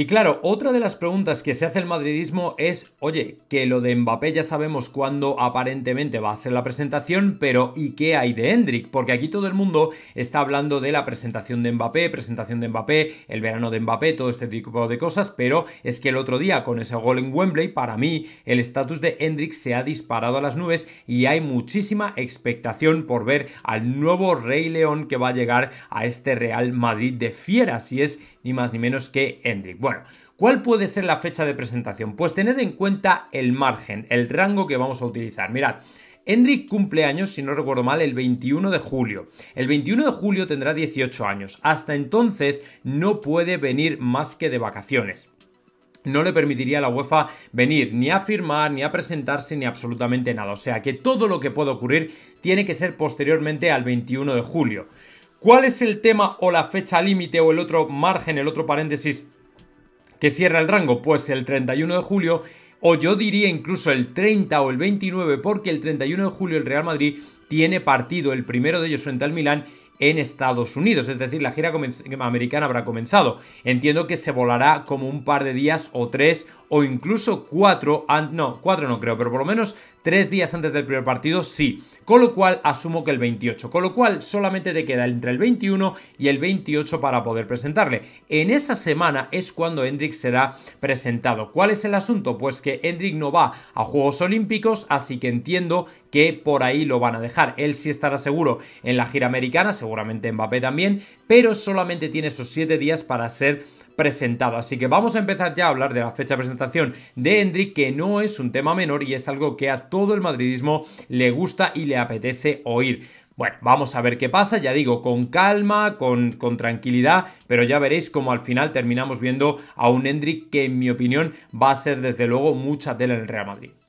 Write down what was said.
Y claro, otra de las preguntas que se hace el madridismo es, oye, que lo de Mbappé ya sabemos cuándo aparentemente va a ser la presentación, pero ¿y qué hay de Hendrik? Porque aquí todo el mundo está hablando de la presentación de Mbappé, presentación de Mbappé, el verano de Mbappé, todo este tipo de cosas, pero es que el otro día con ese gol en Wembley, para mí, el estatus de Hendrik se ha disparado a las nubes y hay muchísima expectación por ver al nuevo Rey León que va a llegar a este Real Madrid de fieras, y es ni más ni menos que Hendrik. Bueno, ¿cuál puede ser la fecha de presentación? Pues tened en cuenta el margen, el rango que vamos a utilizar. Mirad, henry cumple años, si no recuerdo mal, el 21 de julio. El 21 de julio tendrá 18 años. Hasta entonces no puede venir más que de vacaciones. No le permitiría a la UEFA venir ni a firmar, ni a presentarse, ni absolutamente nada. O sea que todo lo que pueda ocurrir tiene que ser posteriormente al 21 de julio. ¿Cuál es el tema o la fecha límite o el otro margen, el otro paréntesis que cierra el rango? Pues el 31 de julio o yo diría incluso el 30 o el 29, porque el 31 de julio el Real Madrid tiene partido, el primero de ellos frente al Milán, en Estados Unidos, es decir, la gira americana habrá comenzado. Entiendo que se volará como un par de días o tres o incluso cuatro, no, cuatro no creo, pero por lo menos tres días antes del primer partido, sí. Con lo cual asumo que el 28. Con lo cual solamente te queda entre el 21 y el 28 para poder presentarle. En esa semana es cuando Hendrik será presentado. ¿Cuál es el asunto? Pues que Hendrik no va a Juegos Olímpicos, así que entiendo que por ahí lo van a dejar. Él sí estará seguro en la gira americana, seguramente Mbappé también, pero solamente tiene esos siete días para ser presentado. Así que vamos a empezar ya a hablar de la fecha de presentación de Hendrik, que no es un tema menor y es algo que a todo el madridismo le gusta y le apetece oír. Bueno, vamos a ver qué pasa, ya digo, con calma, con, con, tranquilidad, pero ya veréis cómo al final terminamos viendo a un Hendrik que en mi opinión va a ser desde luego mucha tela en el Real Madrid.